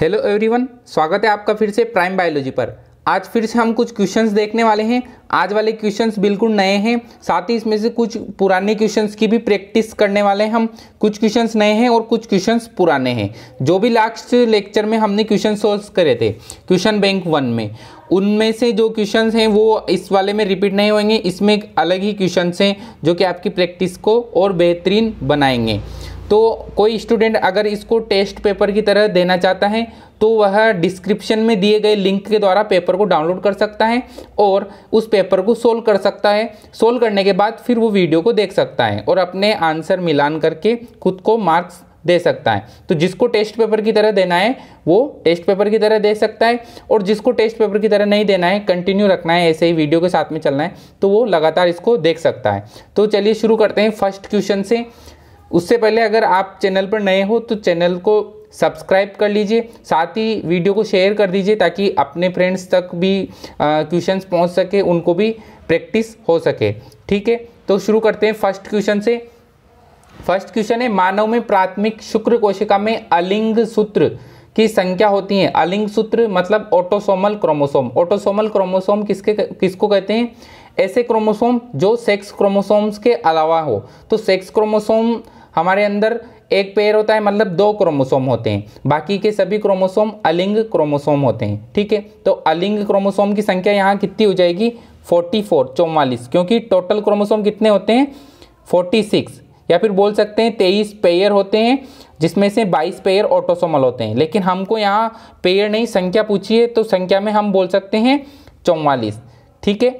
hello everyone स्वागत है आपका फिर से प्राइम बायोलॉजी पर आज फिर से हम कुछ क्वेश्चंस देखने वाले हैं आज वाले क्वेश्चंस बिल्कुल नए हैं साथ ही इसमें से कुछ पुराने क्वेश्चंस की भी प्रैक्टिस करने वाले हैं हम कुछ क्वेश्चंस नए हैं और कुछ क्वेश्चंस पुराने हैं जो भी लास्ट लेक्चर में हमने क्वेश्चन सोल्व करे थे क्वेश्चन बैंक वन में उनमें से जो क्वेश्चंस हैं वो इस वाले में रिपीट नहीं होंगे इसमें अलग ही क्वेश्चंस हैं जो कि आपकी प्रैक्टिस को और बेहतरीन बनाएंगे तो कोई स्टूडेंट अगर इसको टेस्ट पेपर की तरह देना चाहता है तो वह डिस्क्रिप्शन में दिए गए लिंक के द्वारा पेपर को डाउनलोड कर सकता है और उस पेपर को सोल्व कर सकता है सोल्व करने के बाद फिर वो वीडियो को देख सकता है और अपने आंसर मिलान करके खुद को मार्क्स दे सकता है तो जिसको टेस्ट पेपर की तरह देना है वो टेस्ट पेपर की तरह दे सकता है और जिसको टेस्ट पेपर की तरह नहीं देना है कंटिन्यू रखना है ऐसे ही वीडियो के साथ में चलना है तो वो लगातार इसको देख सकता है तो चलिए शुरू करते हैं फर्स्ट क्वेश्चन से उससे पहले अगर आप चैनल पर नए हो तो चैनल को सब्सक्राइब कर लीजिए साथ ही वीडियो को शेयर कर दीजिए ताकि अपने फ्रेंड्स तक भी क्वेश्चंस पहुंच सके उनको भी प्रैक्टिस हो सके ठीक है तो शुरू करते हैं फर्स्ट क्वेश्चन से फर्स्ट क्वेश्चन है मानव में प्राथमिक शुक्र कोशिका में अलिंग सूत्र की संख्या होती है अलिंग सूत्र मतलब ऑटोसोमल क्रोमोसोम ऑटोसोमल क्रोमोसोम किसके किसको कहते हैं ऐसे क्रोमोसोम जो सेक्स क्रोमोसोम्स के अलावा हो तो सेक्स क्रोमोसोम हमारे अंदर एक पेयर होता है मतलब दो क्रोमोसोम होते हैं बाकी के सभी क्रोमोसोम अलिंग क्रोमोसोम होते हैं ठीक है तो अलिंग क्रोमोसोम की संख्या यहाँ कितनी हो जाएगी 44 44 क्योंकि टोटल क्रोमोसोम कितने होते हैं 46 या फिर बोल सकते हैं 23 पेयर होते हैं जिसमें से 22 पेयर ऑटोसोमल होते हैं लेकिन हमको यहाँ पेयर नहीं संख्या पूछिए तो संख्या में हम बोल सकते हैं चौवालीस ठीक है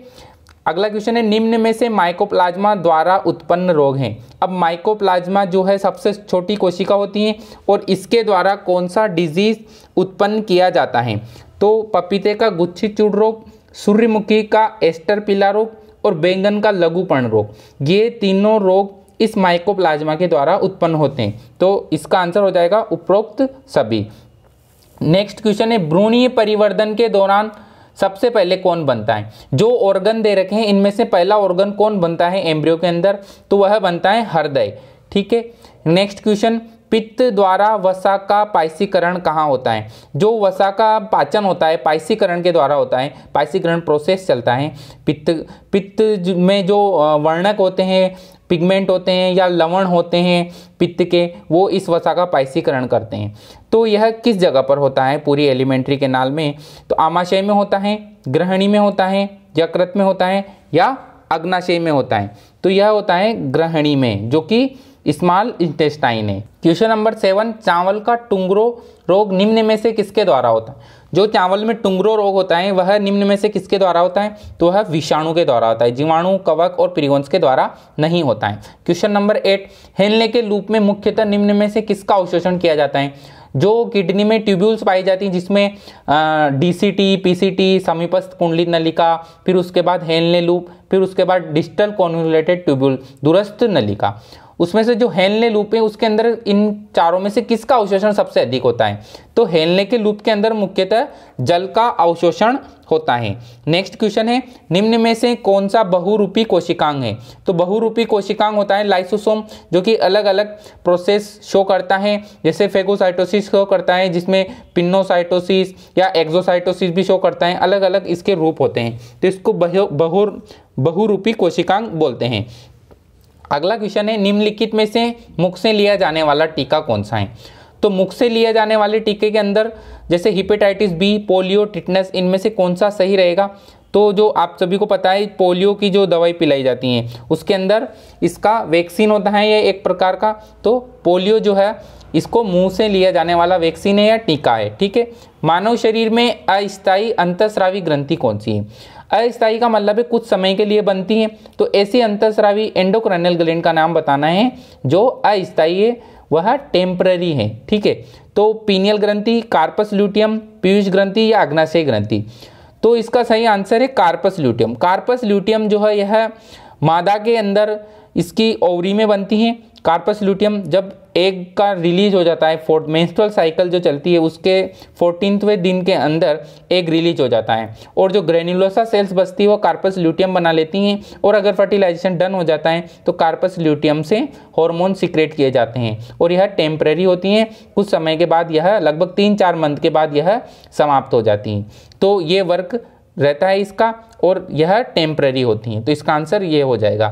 अगला क्वेश्चन है निम्न में से माइकोप्लाज्मा द्वारा उत्पन्न रोग हैं अब माइकोप्लाज्मा जो है सबसे छोटी कोशिका होती है और इसके द्वारा कौन सा डिजीज़ उत्पन्न किया जाता है तो पपीते का गुच्छी चूड़ रोग सूर्यमुखी का एस्टर पीला रोग और बैंगन का लघुपर्ण रोग ये तीनों रोग इस माइकोप्लाज्मा के द्वारा उत्पन्न होते हैं तो इसका आंसर हो जाएगा उपरोक्त सभी नेक्स्ट क्वेश्चन है भ्रूणीय परिवर्धन के दौरान सबसे पहले कौन बनता है जो ऑर्गन दे रखे हैं इनमें से पहला ऑर्गन कौन बनता है एम्ब्रियो के अंदर तो वह बनता है हृदय ठीक है नेक्स्ट क्वेश्चन पित्त द्वारा वसा का पाइसीकरण कहाँ होता है जो वसा का पाचन होता है पाइसीकरण के द्वारा होता है पाइसीकरण प्रोसेस चलता है पित्त पित्त में जो वर्णक होते हैं पिगमेंट होते हैं या लवण होते हैं पित्त के वो इस वसा का पाइसीकरण करते हैं तो यह किस जगह पर होता है पूरी एलिमेंट्री के नाल में तो आमाशय में होता है ग्रहणी में होता है यकृत में होता है या अग्नाशय में होता है तो यह होता है ग्रहणी में जो कि स्मॉल इंटेस्टाइन है क्वेश्चन नंबर सेवन चावल का टुंगरो रोग निम्न में से किसके द्वारा होता है जो चावल में टुंगरो रोग होता है वह निम्न में से किसके द्वारा होता है तो वह विषाणु के द्वारा होता है जीवाणु कवक और प्रिगोन्स के द्वारा नहीं होता है क्वेश्चन नंबर एट हेलने के लूप में मुख्यतः निम्न में से किसका अवशोषण किया जाता है जो किडनी में ट्यूब्यूल्स पाई जाती हैं जिसमें डीसीटी पीसीटी समीपस्थ कुंडली नलिका फिर उसके बाद हेलने लूप फिर उसके बाद डिस्टल कॉन्यूलेटेड ट्यूब्यूल दूरस्थ नलिका उसमें से जो हेनले लूप है उसके अंदर इन चारों में से किसका अवशोषण सबसे अधिक होता है तो हेनले के लूप के अंदर मुख्यतः जल का अवशोषण होता है नेक्स्ट क्वेश्चन है निम्न में से कौन सा बहुरूपी कोशिकांग है तो बहुरूपी कोशिकांग होता है लाइसोसोम जो कि अलग अलग प्रोसेस शो करता है जैसे फेगोसाइटोसिस शो करता है जिसमें पिन्नोसाइटोसिस या एक्जोसाइटोसिस भी शो करता है अलग अलग इसके रूप होते हैं तो इसको बहु बहुरूपी कोशिकांग बोलते हैं अगला क्वेश्चन है निम्नलिखित में से मुख से लिया जाने वाला टीका कौन सा है तो मुख से लिए जाने वाले टीके के अंदर जैसे हिपेटाइटिस बी पोलियो टिटनेस इनमें से कौन सा सही रहेगा तो जो आप सभी को पता है पोलियो की जो दवाई पिलाई जाती है उसके अंदर इसका वैक्सीन होता है या एक प्रकार का तो पोलियो जो है इसको मुंह से लिया जाने वाला वैक्सीन है या टीका है ठीक है मानव शरीर में अस्थायी अंतस्रावी ग्रंथि कौन सी है अस्थायी का मतलब है कुछ समय के लिए बनती हैं तो ऐसी अंतस्रावी एंडोक्रनल ग्लैंड का नाम बताना है जो अस्थायी है वह टेम्पररी है ठीक है तो पीनियल ग्रंथि कार्पस ल्यूटियम पीयूष ग्रंथि या अग्नाशय ग्रंथि तो इसका सही आंसर है कार्पस ल्यूटियम कार्पस ल्यूटियम जो है यह मादा के अंदर इसकी ओवरी में बनती हैं कार्पस ल्यूटियम जब एग का रिलीज हो जाता है फोर्थ मेंस्ट्रुअल साइकिल जो चलती है उसके फोर्टीनवें दिन के अंदर एग रिलीज हो जाता है और जो ग्रेन्यूलोसा सेल्स बसती है वो कार्पस ल्यूटियम बना लेती हैं और अगर फर्टिलाइजेशन डन हो जाता है तो कार्पस ल्यूटियम से हार्मोन सिक्रेट किए जाते हैं और यह टेम्प्रेरी होती हैं कुछ समय के बाद यह लगभग तीन चार मंथ के बाद यह समाप्त हो जाती हैं तो ये वर्क रहता है इसका और यह टेम्प्ररी होती हैं तो इसका आंसर ये हो जाएगा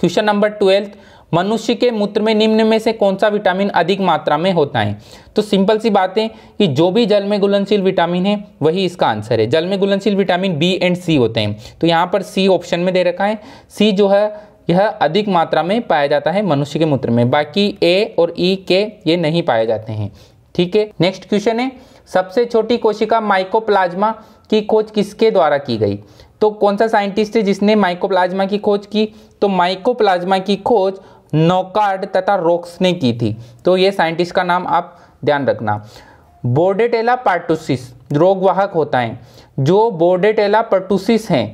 क्वेश्चन नंबर ट्वेल्थ मनुष्य के मूत्र में निम्न में से कौन सा विटामिन अधिक मात्रा में होता है तो सिंपल सी बात है कि जो भी जल में घुलनशील विटामिन है वही इसका आंसर है जल में घुलनशील विटामिन बी एंड सी होते हैं तो यहाँ पर सी ऑप्शन में दे रखा है सी जो है यह अधिक मात्रा में पाया जाता है मनुष्य के मूत्र में बाकी ए और ई e, के ये नहीं पाए जाते हैं ठीक है नेक्स्ट क्वेश्चन है सबसे छोटी कोशिका माइकोप्लाज्मा की खोज किसके द्वारा की गई तो कौन सा साइंटिस्ट है जिसने माइकोप्लाज्मा की खोज की तो माइकोप्लाज्मा की खोज नौकार्ड तथा रोक्स ने की थी तो ये साइंटिस्ट का नाम आप ध्यान रखना बोर्डेटेला पार्टुसिस रोगवाहक होता है जो बोर्डेटेला पर्टुसिस हैं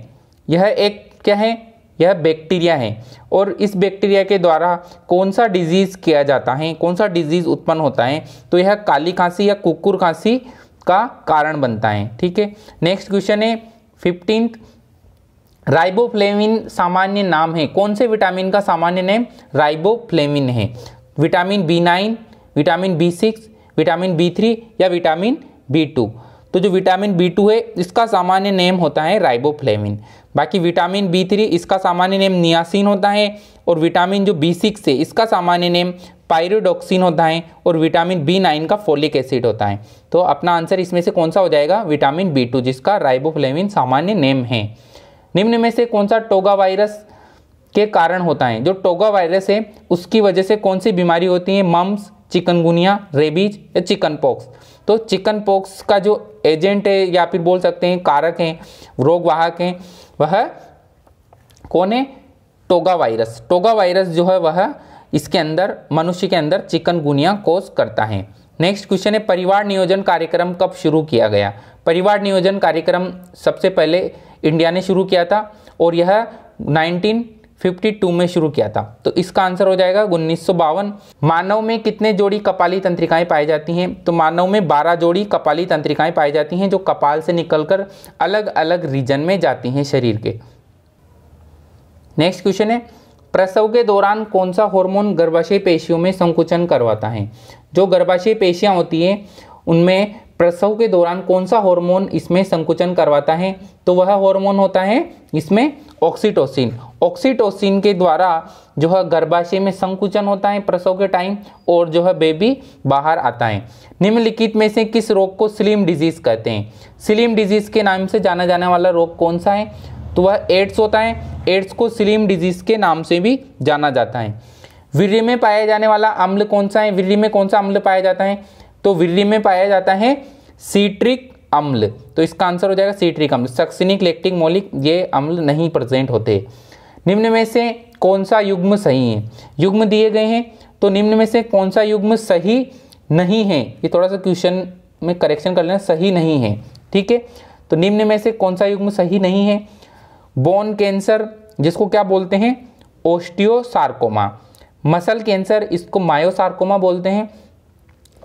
यह एक क्या है यह बैक्टीरिया है और इस बैक्टीरिया के द्वारा कौन सा डिजीज़ किया जाता है कौन सा डिजीज़ उत्पन्न होता है तो यह काली खांसी या कुकुर खांसी का कारण बनता है ठीक है नेक्स्ट क्वेश्चन है फिफ्टींथ राइबोफ्लेविन सामान्य नाम है कौन से विटामिन का सामान्य नाम राइबोफ्लेविन है vitamin B nine vitamin B six vitamin B three या विटामिन बी टू तो जो विटामिन बी टू है इसका सामान्य नेम होता है राइबोफ्लेविन बाकी विटामिन बी थ्री इसका सामान्य नेम नियासिन होता है और विटामिन जो बी सिक्स है इसका सामान्य नेम पायरोडोक्सिन होता है और विटामिन बी नाइन का फोलिक एसिड होता है तो अपना आंसर इसमें से कौन सा हो जाएगा विटामिन बी टू जिसका राइबोफ्लेविन सामान्य नेम है निम्न में से कौन सा टोगा वायरस के कारण होता है जो टोगा वायरस है उसकी वजह से कौन सी बीमारी होती है मम्स चिकनगुनिया रेबीज या चिकन पॉक्स तो चिकन पॉक्स का जो एजेंट है या फिर बोल सकते हैं कारक हैं रोगवाहक हैं वह कौन है टोगा वायरस टोगा वायरस जो है वह इसके अंदर मनुष्य के अंदर चिकनगुनिया कोष करता है नेक्स्ट क्वेश्चन है परिवार नियोजन कार्यक्रम कब शुरू किया गया परिवार नियोजन कार्यक्रम सबसे पहले इंडिया ने शुरू किया था और यह 1952 में शुरू किया था तो इसका आंसर हो जाएगा उन्नीस मानव में कितने जोड़ी कपाली तंत्रिकाएं पाई जाती हैं तो मानव में 12 जोड़ी कपाली तंत्रिकाएं पाई जाती हैं जो कपाल से निकलकर अलग अलग रीजन में जाती हैं शरीर के नेक्स्ट क्वेश्चन है प्रसव के दौरान कौन सा हार्मोन गर्भाशय पेशियों में संकुचन करवाता है जो गर्भाशय पेशियाँ होती हैं उनमें प्रसव के दौरान कौन सा हार्मोन इसमें संकुचन करवाता है तो वह हार्मोन होता है इसमें ऑक्सीटोसिन ऑक्सीटोसिन के द्वारा जो है गर्भाशय में संकुचन होता है प्रसव के टाइम और जो है बेबी बाहर आता है निम्नलिखित में से किस रोग को स्लिम डिजीज कहते हैं स्लिम डिजीज के नाम से जाना जाने वाला रोग कौन सा है तो वह एड्स होता है एड्स को स्लिम डिजीज के नाम से भी जाना जाता है वीर्य में पाया जाने वाला अम्ल कौन सा है वीर्य में कौन सा अम्ल पाया जाता है तो वीर्य में पाया जाता है सीट्रिक अम्ल तो इसका आंसर हो जाएगा सीट्रिक अम्ल सक्सिनिक लेक्टिक मोलिक ये अम्ल नहीं प्रेजेंट होते निम्न में से कौन सा युग्म सही है युग्म दिए गए हैं तो निम्न में से कौन सा युग्म सही नहीं है ये थोड़ा सा क्वेश्चन में करेक्शन कर लेना सही नहीं है ठीक है तो निम्न में से कौन सा युग्म सही नहीं है बोन कैंसर जिसको क्या बोलते हैं ओस्टियोसार्कोमा मसल कैंसर इसको मायोसार्कोमा बोलते हैं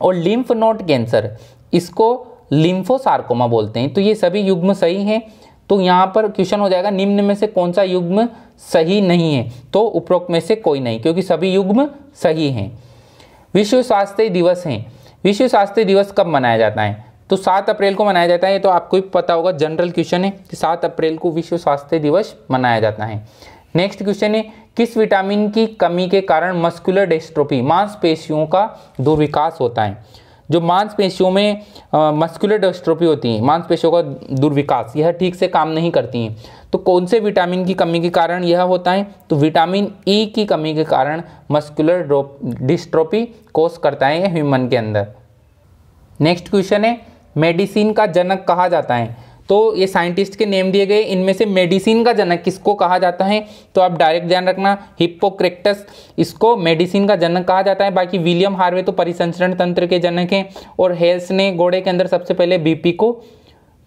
और लिम्फ नोट कैंसर इसको लिम्फोसार्कोमा बोलते हैं तो ये सभी युग्म सही हैं तो यहाँ पर क्वेश्चन हो जाएगा निम्न में से कौन सा युग्म सही नहीं है तो उपरोक्त में से कोई नहीं क्योंकि सभी युग्म सही हैं विश्व स्वास्थ्य दिवस हैं विश्व स्वास्थ्य दिवस कब मनाया जाता है तो सात अप्रैल को मनाया जाता है ये तो आपको भी पता होगा जनरल क्वेश्चन है कि सात अप्रैल को विश्व स्वास्थ्य दिवस मनाया जाता है नेक्स्ट क्वेश्चन है किस विटामिन की कमी के कारण मस्कुलर डेस्ट्रोपी मांसपेशियों का दुर्विकास होता है जो मांसपेशियों में मस्कुलर डेस्ट्रोपी होती है मांसपेशियों का दुर्विकास यह ठीक से काम नहीं करती हैं तो कौन से विटामिन की कमी के कारण यह होता है तो विटामिन ई e की कमी के कारण मस्कुलर डिस्ट्रोपी कोस करता है ह्यूमन के अंदर नेक्स्ट क्वेश्चन है मेडिसिन का जनक कहा जाता है तो ये साइंटिस्ट के नेम दिए गए इनमें से मेडिसिन का जनक किसको कहा जाता है तो आप डायरेक्ट ध्यान रखना हिप्पोक्रेक्टस इसको मेडिसिन का जनक कहा जाता है बाकी विलियम हार्वे तो परिसंचरण तंत्र के जनक हैं और हेल्स ने घोड़े के अंदर सबसे पहले बीपी को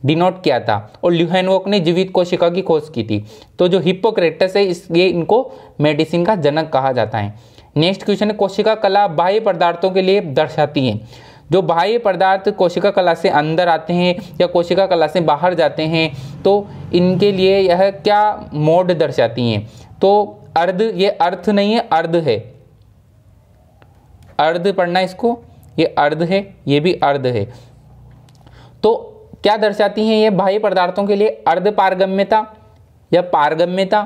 डिनोट किया था और ल्यूहेनवोक ने जीवित कोशिका की खोज की थी तो जो हिप्पोक्रेटस है इस ये इनको मेडिसिन का जनक कहा जाता है नेक्स्ट क्वेश्चन है कोशिका कला बाह्य पदार्थों के लिए दर्शाती है जो बाह्य पदार्थ कोशिका कला से अंदर आते हैं या कोशिका कला से बाहर जाते हैं तो इनके लिए यह क्या मोड दर्शाती हैं तो अर्ध ये अर्थ नहीं है अर्ध है अर्ध पढ़ना इसको ये अर्ध है ये भी अर्ध है तो क्या दर्शाती हैं ये बाह्य पदार्थों के लिए अर्ध पारगम्यता या पारगम्यता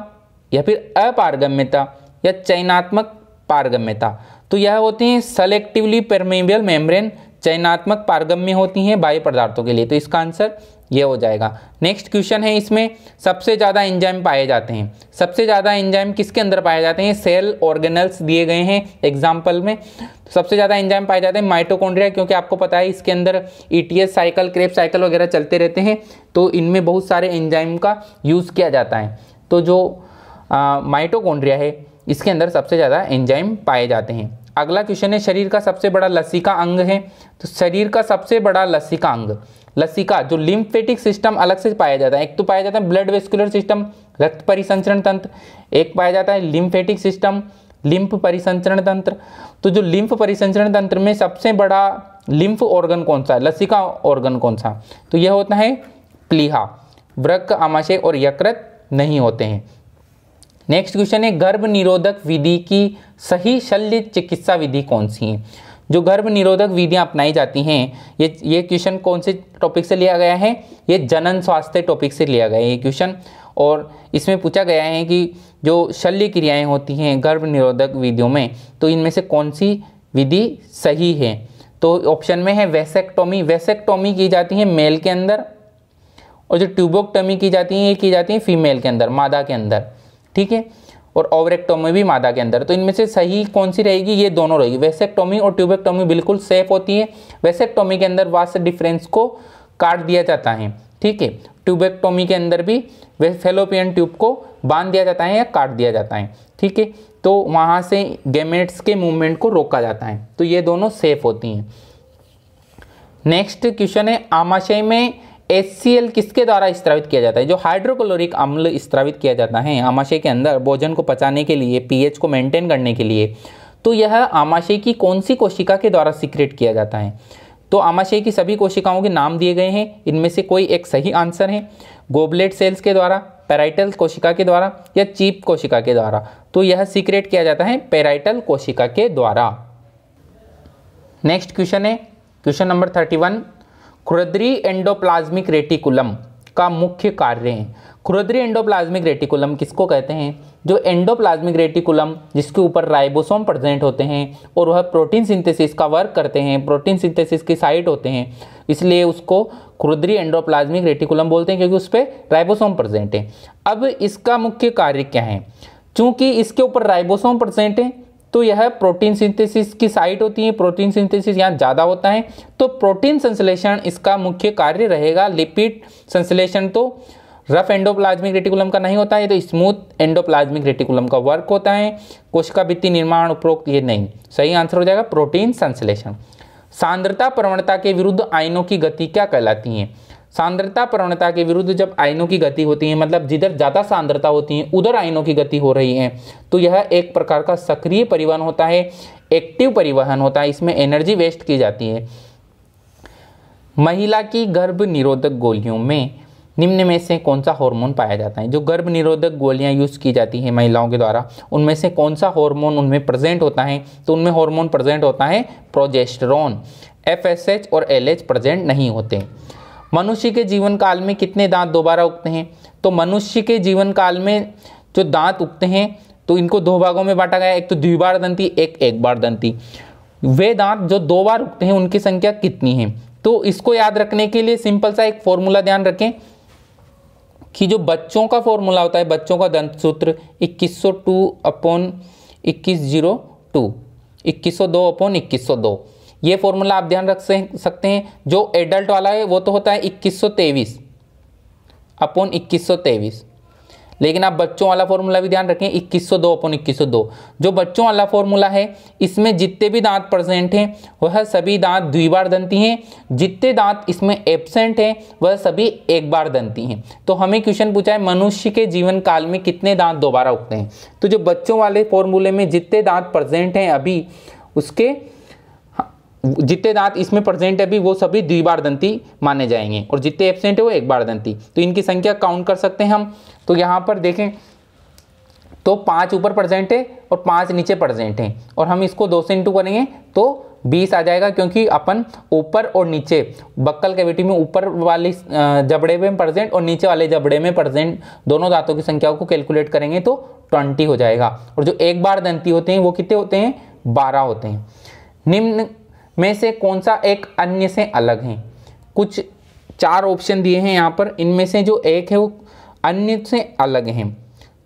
या फिर अपारगम्यता या चयनात्मक पारगम्यता तो यह होती हैं सेलेक्टिवली परमेबियल मेम्ब्रेन चयनात्मक पारगम्य होती हैं बाह्य पदार्थों के लिए तो इसका आंसर ये हो जाएगा नेक्स्ट क्वेश्चन है इसमें सबसे ज़्यादा एंजाइम पाए जाते हैं सबसे ज़्यादा एंजाइम किसके अंदर पाए जाते हैं सेल ऑर्गेनल्स दिए गए हैं एग्जाम्पल में तो सबसे ज़्यादा एंजाइम पाए जाते हैं माइटोकॉन्ड्रिया क्योंकि आपको पता है इसके अंदर ईटीएस साइकिल क्रेप साइकिल वगैरह चलते रहते हैं तो इनमें बहुत सारे एंजाइम का यूज़ किया जाता है तो जो माइटोकॉन्ड्रिया है इसके अंदर सबसे ज़्यादा एंजाइम पाए जाते हैं अगला क्वेश्चन है शरीर का सबसे बड़ा लसिका अंग है तो शरीर का सबसे बड़ा लसिका अंग लसिका जो लिम्फेटिक सिस्टम अलग से पाया जाता है एक तो पाया जाता है ब्लड वेस्कुलर सिस्टम रक्त परिसंचरण तंत्र एक पाया जाता है लिम्फेटिक सिस्टम लिम्फ परिसंचरण तंत्र तो जो लिम्फ परिसंचरण तंत्र में सबसे बड़ा लिम्फ ऑर्गन कौन सा है लसिका ऑर्गन कौन सा तो यह होता है प्लीहा वृक आमाशय और यकृत नहीं होते हैं नेक्स्ट क्वेश्चन है गर्भ निरोधक विधि की सही शल्य चिकित्सा विधि कौन सी है जो गर्भ निरोधक विधियाँ अपनाई जाती हैं ये ये क्वेश्चन कौन से टॉपिक से लिया गया है ये जनन स्वास्थ्य टॉपिक से लिया गया है ये क्वेश्चन और इसमें पूछा गया है कि जो शल्य क्रियाएं होती हैं गर्भ निरोधक विधियों में तो इनमें से कौन सी विधि सही है तो ऑप्शन में है वेसेक्टोमी वेसेक्टोमी की जाती है मेल के अंदर और जो ट्यूबोक्टमी की जाती है ये की जाती है फीमेल के अंदर मादा के अंदर ठीक है और ओवरेक्टोमी भी मादा के अंदर तो इनमें से सही कौन सी रहेगी ये दोनों रहेगी वेसेक्टोमी और ट्यूबेक्टोमी बिल्कुल सेफ होती है वेसेक्टोमी के अंदर वास डिफरेंस को काट दिया जाता है ठीक है ट्यूबेक्टोमी के अंदर भी फेलोपियन ट्यूब को बांध दिया जाता है या काट दिया जाता है ठीक है तो वहाँ से गेमेट्स के मूवमेंट को रोका जाता है तो ये दोनों सेफ होती हैं नेक्स्ट क्वेश्चन है आमाशय में एस किसके द्वारा स्त्रावित किया जाता है जो हाइड्रोक्लोरिक अम्ल स्त्रावित किया जाता है आमाशय के अंदर भोजन को पचाने के लिए पीएच को मेंटेन करने के लिए तो यह आमाशय की कौन सी कोशिका के द्वारा सीक्रेट किया जाता है तो आमाशय की सभी कोशिकाओं के नाम दिए गए हैं इनमें से कोई एक सही आंसर है गोबलेट सेल्स के द्वारा पेराइटल कोशिका के द्वारा या चीप कोशिका के द्वारा तो यह सीक्रेट किया जाता है पेराइटल कोशिका के द्वारा नेक्स्ट क्वेश्चन है क्वेश्चन नंबर थर्टी वन खुरदरी एंडोप्लाज्मिक रेटिकुलम का मुख्य कार्य है खुरदरी एंडोप्लाज्मिक रेटिकुलम किसको कहते हैं जो एंडोप्लाज्मिक रेटिकुलम जिसके ऊपर राइबोसोम प्रेजेंट होते हैं और वह प्रोटीन सिंथेसिस का वर्क करते हैं प्रोटीन सिंथेसिस की साइट होते हैं इसलिए उसको खुरदरी एंडोप्लाज्मिक रेटिकुलम बोलते हैं क्योंकि उस पर राइबोसोम प्रजेंट है अब इसका मुख्य कार्य क्या है चूँकि इसके ऊपर राइबोसोम प्रजेंट है तो यह प्रोटीन सिंथेसिस की साइट होती है प्रोटीन सिंथेसिस यहाँ ज़्यादा होता है तो प्रोटीन संश्लेषण इसका मुख्य कार्य रहेगा लिपिड संश्लेषण तो रफ एंडोप्लाज्मिक रेटिकुलम का नहीं होता है तो स्मूथ एंडोप्लाज्मिक रेटिकुलम का वर्क होता है कोशिका भित्ति निर्माण उपरोक्त ये नहीं सही आंसर हो जाएगा प्रोटीन संश्लेषण सांद्रता प्रवणता के विरुद्ध आयनों की गति क्या कहलाती है सांद्रता प्रवणता के विरुद्ध जब आयनों की गति होती है मतलब जिधर ज़्यादा सांद्रता होती है उधर आयनों की गति हो रही है तो यह एक प्रकार का सक्रिय परिवहन होता है एक्टिव परिवहन होता है इसमें एनर्जी वेस्ट की जाती है महिला की गर्भ निरोधक गोलियों में निम्न में से कौन सा हार्मोन पाया जाता है जो गर्भ निरोधक गोलियां यूज़ की जाती हैं महिलाओं के द्वारा उनमें से कौन सा हार्मोन उनमें प्रेजेंट होता है तो उनमें हार्मोन प्रेजेंट होता है प्रोजेस्टेरोन एफ और एल प्रेजेंट नहीं होते मनुष्य के जीवन काल में कितने दांत दोबारा उगते हैं तो मनुष्य के जीवन काल में जो दांत उगते हैं तो इनको दो भागों में बांटा गया एक तो द्विबार दंती एक एक बार दंती वे दांत जो दो बार उगते हैं उनकी संख्या कितनी है तो इसको याद रखने के लिए सिंपल सा एक फॉर्मूला ध्यान रखें कि जो बच्चों का फॉर्मूला होता है बच्चों का दंत सूत्र इक्कीस सौ टू अपॉन इक्कीस जीरो टू इक्कीस सौ दो अपॉन इक्कीस सौ दो ये फॉर्मूला आप ध्यान रख सकते हैं जो एडल्ट वाला है वो तो होता है इक्कीस सौ तेईस अपॉन इक्कीस सौ तेईस लेकिन आप बच्चों वाला फॉर्मूला भी ध्यान रखें इक्कीस सौ दो अपॉन इक्कीस सौ दो जो बच्चों वाला फॉर्मूला है इसमें जितने भी दांत प्रेजेंट हैं वह सभी दांत द्विबार दंती हैं जितने दांत इसमें एबसेंट हैं वह सभी एक बार दंती हैं तो हमें क्वेश्चन पूछा है मनुष्य के जीवन काल में कितने दांत दोबारा उगते हैं तो जो बच्चों वाले फॉर्मूले में जितने दांत प्रेजेंट हैं अभी उसके जितने दांत इसमें प्रेजेंट है भी वो सभी द्विबार दंती माने जाएंगे और जितने एबसेंट है वो एक बार दंती तो इनकी संख्या काउंट कर सकते हैं हम तो यहाँ पर देखें तो पाँच ऊपर प्रेजेंट है और पाँच नीचे प्रेजेंट है और हम इसको दो से इंटू करेंगे तो बीस आ जाएगा क्योंकि अपन ऊपर और नीचे बक्कल कैविटी में ऊपर वाली जबड़े में प्रेजेंट और नीचे वाले जबड़े में प्रेजेंट दोनों दांतों की संख्याओं को कैलकुलेट करेंगे तो ट्वेंटी हो जाएगा और जो एक बार दंती होते हैं वो कितने होते हैं बारह होते हैं निम्न में से कौन सा एक अन्य से अलग है कुछ चार ऑप्शन दिए हैं यहाँ पर इनमें से जो एक है वो अन्य से अलग हैं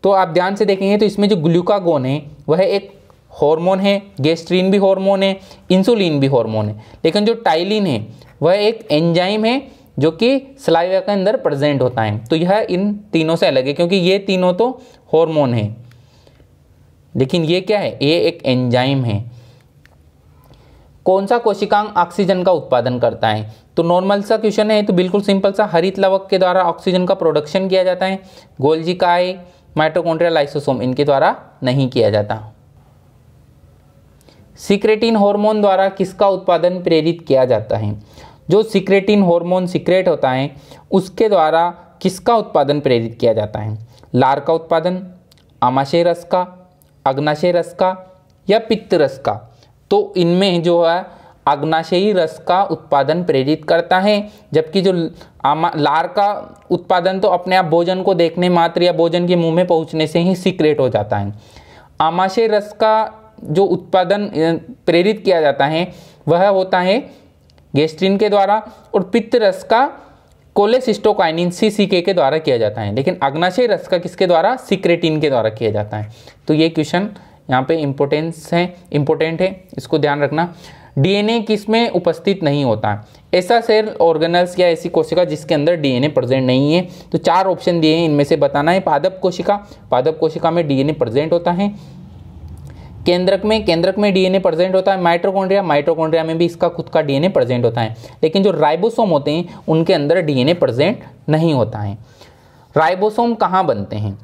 तो आप ध्यान से देखेंगे तो इसमें जो ग्लूकागोन है वह एक हार्मोन है गेस्ट्रीन भी हार्मोन है इंसुलिन भी हार्मोन है लेकिन जो टाइलिन है वह एक एंजाइम है जो कि सलाइवा के अंदर प्रेजेंट होता है तो यह इन तीनों से अलग है क्योंकि ये तीनों तो हॉर्मोन है लेकिन ये क्या है ये एक एंजाइम है कौन सा कोशिकांग ऑक्सीजन का उत्पादन करता है तो नॉर्मल सा क्वेश्चन है तो बिल्कुल सिंपल सा हरित लवक के द्वारा ऑक्सीजन का प्रोडक्शन किया जाता है गोल्जी काय माइटोकॉन्ड्रियल लाइसोसोम इनके द्वारा नहीं किया जाता सिक्रेटिन हार्मोन द्वारा किसका उत्पादन प्रेरित किया जाता है जो सिक्रेटिन हार्मोन सिक्रेट होता है उसके द्वारा किसका उत्पादन प्रेरित किया जाता है लार का उत्पादन आमाशय रस का अग्नाशय रस का या पित्त रस का तो इनमें जो है अग्नाशयी रस का उत्पादन प्रेरित करता है जबकि जो आमा लार का उत्पादन तो अपने आप भोजन को देखने मात्र या भोजन के मुंह में पहुंचने से ही सीक्रेट हो जाता है आमाशय रस का जो उत्पादन प्रेरित किया जाता है वह होता है गेस्ट्रिन के द्वारा और पित्त रस का कोलेसिस्टोकाइनिन सी सी के, के द्वारा किया जाता है लेकिन अग्नाशय रस का किसके द्वारा सिक्रेटिन के द्वारा किया जाता है तो ये क्वेश्चन यहाँ पे इम्पोर्टेंस है इम्पोर्टेंट है इसको ध्यान रखना डीएनए किसमें उपस्थित नहीं होता ऐसा सेल ऑर्गेनल्स या ऐसी कोशिका जिसके अंदर डीएनए प्रेजेंट नहीं है तो चार ऑप्शन दिए हैं इनमें से बताना है पादप कोशिका पादप कोशिका में डीएनए प्रेजेंट होता है केंद्रक में केंद्रक में डीएनए प्रेजेंट होता है माइट्रोकॉन्ड्रिया माइट्रोकॉन्ड्रिया में भी इसका खुद का डीएनए प्रेजेंट होता है लेकिन जो राइबोसोम होते हैं उनके अंदर डीएनए प्रेजेंट नहीं होता है राइबोसोम कहाँ बनते हैं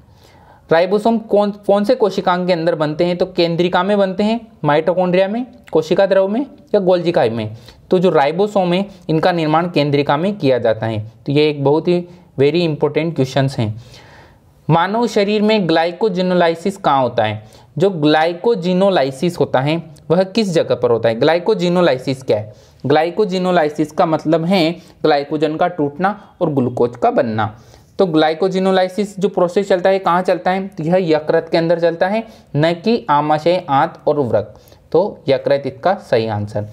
राइबोसोम कौन कौन से कोशिकांग के अंदर बनते हैं तो केंद्रिका में बनते हैं माइटोकॉन्ड्रिया में कोशिका द्रव में या गोल्जिकाई में तो जो राइबोसोम है इनका निर्माण केंद्रिका में किया जाता है तो ये एक बहुत ही वेरी इंपॉर्टेंट क्वेश्चन हैं मानव शरीर में ग्लाइकोजिनोलाइसिस कहाँ होता है जो ग्लाइकोजिनोलाइसिस होता है वह किस जगह पर होता है ग्लाइकोजिनोलाइसिस क्या है ग्लाइकोजिनोलाइसिस का मतलब है ग्लाइकोजन का टूटना और ग्लूकोज का बनना तो ग्लाइकोजिनोलाइसिस जो प्रोसेस चलता है कहाँ चलता है तो यह यकृत के अंदर चलता है न कि आमाशय आंत और व्रत तो यकृत इसका सही आंसर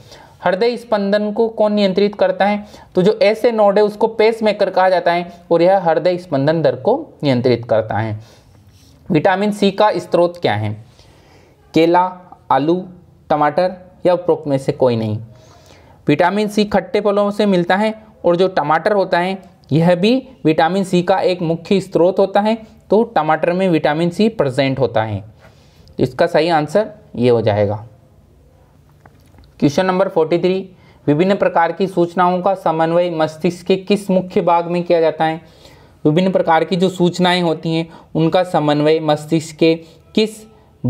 हृदय स्पंदन को कौन नियंत्रित करता है तो जो ऐसे नोड है उसको पेस मेकर कहा जाता है और यह हृदय स्पंदन दर को नियंत्रित करता है विटामिन सी का स्त्रोत क्या है केला आलू टमाटर या उपरोक्त में से कोई नहीं विटामिन सी खट्टे फलों से मिलता है और जो टमाटर होता है यह भी विटामिन सी का एक मुख्य स्रोत होता है तो टमाटर में विटामिन सी प्रेजेंट होता है तो इसका सही आंसर ये हो जाएगा क्वेश्चन नंबर फोर्टी थ्री विभिन्न प्रकार की सूचनाओं का समन्वय मस्तिष्क के किस मुख्य भाग में किया जाता है विभिन्न प्रकार की जो सूचनाएं होती हैं उनका समन्वय मस्तिष्क के किस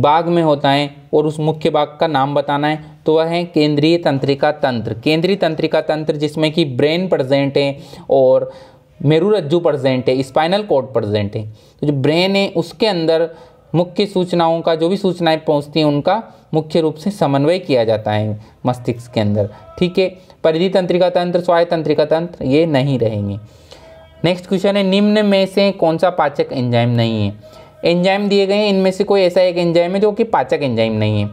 बाग में होता है और उस मुख्य बाग का नाम बताना है तो वह है केंद्रीय तंत्रिका तंत्र केंद्रीय तंत्रिका तंत्र जिसमें कि ब्रेन प्रजेंट है और मेरू प्रजेंट है स्पाइनल कोड प्रजेंट है तो जो ब्रेन है उसके अंदर मुख्य सूचनाओं का जो भी सूचनाएं पहुंचती हैं उनका मुख्य रूप से समन्वय किया जाता है मस्तिष्क के अंदर ठीक है परिधि तंत्रिका तंत्र स्वाय तंत्रिका तंत्र ये नहीं रहेंगे नेक्स्ट क्वेश्चन है निम्न में से कौन सा पाचक एंजाइम नहीं है एंजाइम दिए गए हैं इनमें से कोई ऐसा एक एंजाइम है जो कि पाचक एंजाइम नहीं है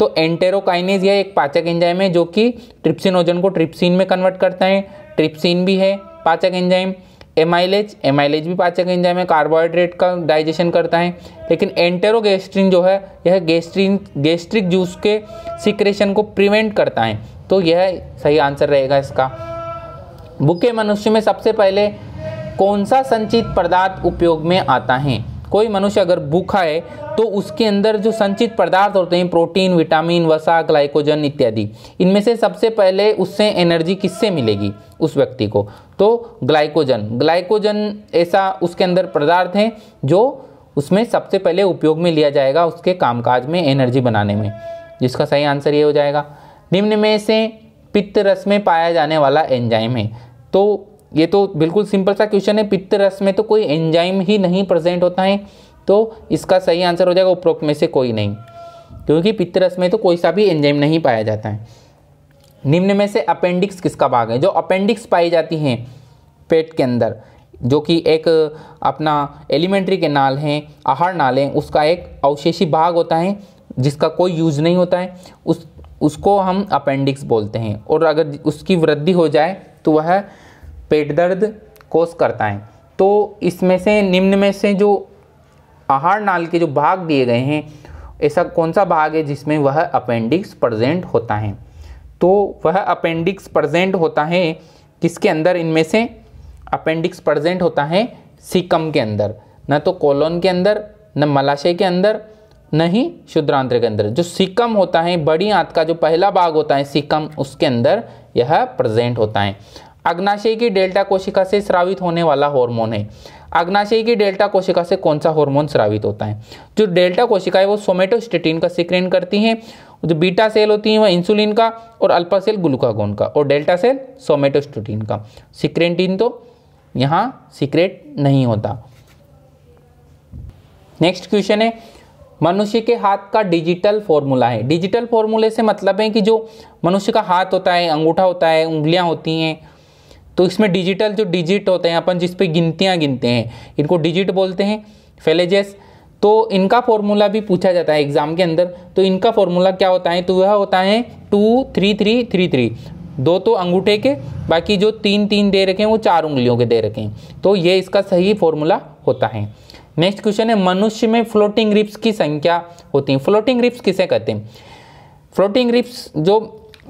तो एंटेरोकाइनेज यह एक पाचक एंजाइम है जो कि ट्रिप्सिनोजन को ट्रिप्सिन में कन्वर्ट करता है ट्रिप्सिन भी है पाचक एंजाइम एमाइलेज एमाइलेज भी पाचक एंजाइम है कार्बोहाइड्रेट का डाइजेशन करता है लेकिन एंटेरोगेस्ट्रिन जो है यह गेस्ट्रिन गेस्ट्रिक जूस के सिक्रेशन को प्रिवेंट करता है तो यह सही आंसर रहेगा इसका भूखे मनुष्य में सबसे पहले कौन सा संचित पदार्थ उपयोग में आता है कोई मनुष्य अगर भूखा है तो उसके अंदर जो संचित पदार्थ होते हैं प्रोटीन विटामिन वसा ग्लाइकोजन इत्यादि इनमें से सबसे पहले उससे एनर्जी किससे मिलेगी उस व्यक्ति को तो ग्लाइकोजन ग्लाइकोजन ऐसा उसके अंदर पदार्थ है जो उसमें सबसे पहले उपयोग में लिया जाएगा उसके कामकाज में एनर्जी बनाने में जिसका सही आंसर ये हो जाएगा निम्न में से पित्त रस में पाया जाने वाला एंजाइम है तो ये तो बिल्कुल सिंपल सा क्वेश्चन है पित्त रस में तो कोई एंजाइम ही नहीं प्रेजेंट होता है तो इसका सही आंसर हो जाएगा उपरोक्त में से कोई नहीं क्योंकि पित्त रस में तो कोई सा भी एंजाइम नहीं पाया जाता है निम्न में से अपेंडिक्स किसका भाग है जो अपेंडिक्स पाई जाती हैं पेट के अंदर जो कि एक अपना एलिमेंट्री के नाल हैं आहार नाल हैं उसका एक अवशेषी भाग होता है जिसका कोई यूज नहीं होता है उस उसको हम अपेंडिक्स बोलते हैं और अगर उसकी वृद्धि हो जाए तो वह पेट दर्द कोस करता है तो इसमें से निम्न में से जो आहार नाल के जो भाग दिए गए हैं ऐसा कौन सा भाग है जिसमें वह अपेंडिक्स प्रजेंट होता है तो वह अपेंडिक्स प्रजेंट होता है किसके अंदर इनमें से अपेंडिक्स प्रजेंट होता है सिकम के अंदर न तो कोलोन के अंदर न मलाशय के अंदर न ही शुद्रांत्र के अंदर जो सिकम होता है बड़ी आंत का जो पहला भाग होता है सिकम उसके अंदर यह प्रजेंट होता है अग्नाशय की डेल्टा कोशिका से स्रावित होने वाला हार्मोन है अग्नाशय की डेल्टा कोशिका से कौन सा हार्मोन स्रावित होता है जो डेल्टा कोशिका है वो सोमेटोस्टेटिन का सिक्रेन करती हैं जो बीटा सेल होती हैं वह इंसुलिन का और अल्पा सेल ग्लूकागोन का और डेल्टा सेल सोमेटोस्टेटिन का सिक्रेंटिन तो यहाँ सिक्रेट नहीं होता नेक्स्ट क्वेश्चन है मनुष्य के हाथ का डिजिटल फॉर्मूला है डिजिटल फॉर्मूले से मतलब है कि जो मनुष्य का हाथ होता है अंगूठा होता है उंगलियां होती हैं तो इसमें डिजिटल जो डिजिट होते हैं अपन जिस पे गिनतियाँ गिनते हैं इनको डिजिट बोलते हैं फेलेजेस तो इनका फॉर्मूला भी पूछा जाता है एग्जाम के अंदर तो इनका फॉर्मूला क्या होता है तो वह होता है two three three three three दो तो अंगूठे के बाकी जो तीन तीन दे रखे हैं वो चार उंगलियों के दे रखे हैं तो ये इसका सही फॉर्मूला होता है नेक्स्ट क्वेश्चन है मनुष्य में फ्लोटिंग रिप्स की संख्या होती है फ्लोटिंग रिप्स किसे कहते हैं फ्लोटिंग रिप्स जो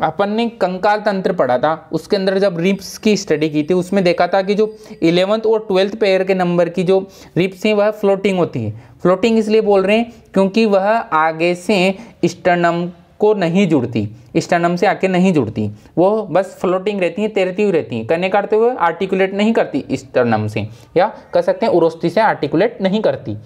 अपन ने कंकाल तंत्र पढ़ा था उसके अंदर जब रिप्स की स्टडी की थी उसमें देखा था कि जो इलेवंथ और ट्वेल्थ पेयर के नंबर की जो रिप्स हैं वह फ्लोटिंग होती है फ्लोटिंग इसलिए बोल रहे हैं क्योंकि वह आगे से स्टर्नम को नहीं जुड़ती स्टर्नम से आके नहीं जुड़ती वो बस फ्लोटिंग रहती हैं तैरती हुई रहती हैं करने करते हुए आर्टिकुलेट नहीं करती स्टर्नम से या कह सकते हैं उरोस्ती से आर्टिकुलेट नहीं करती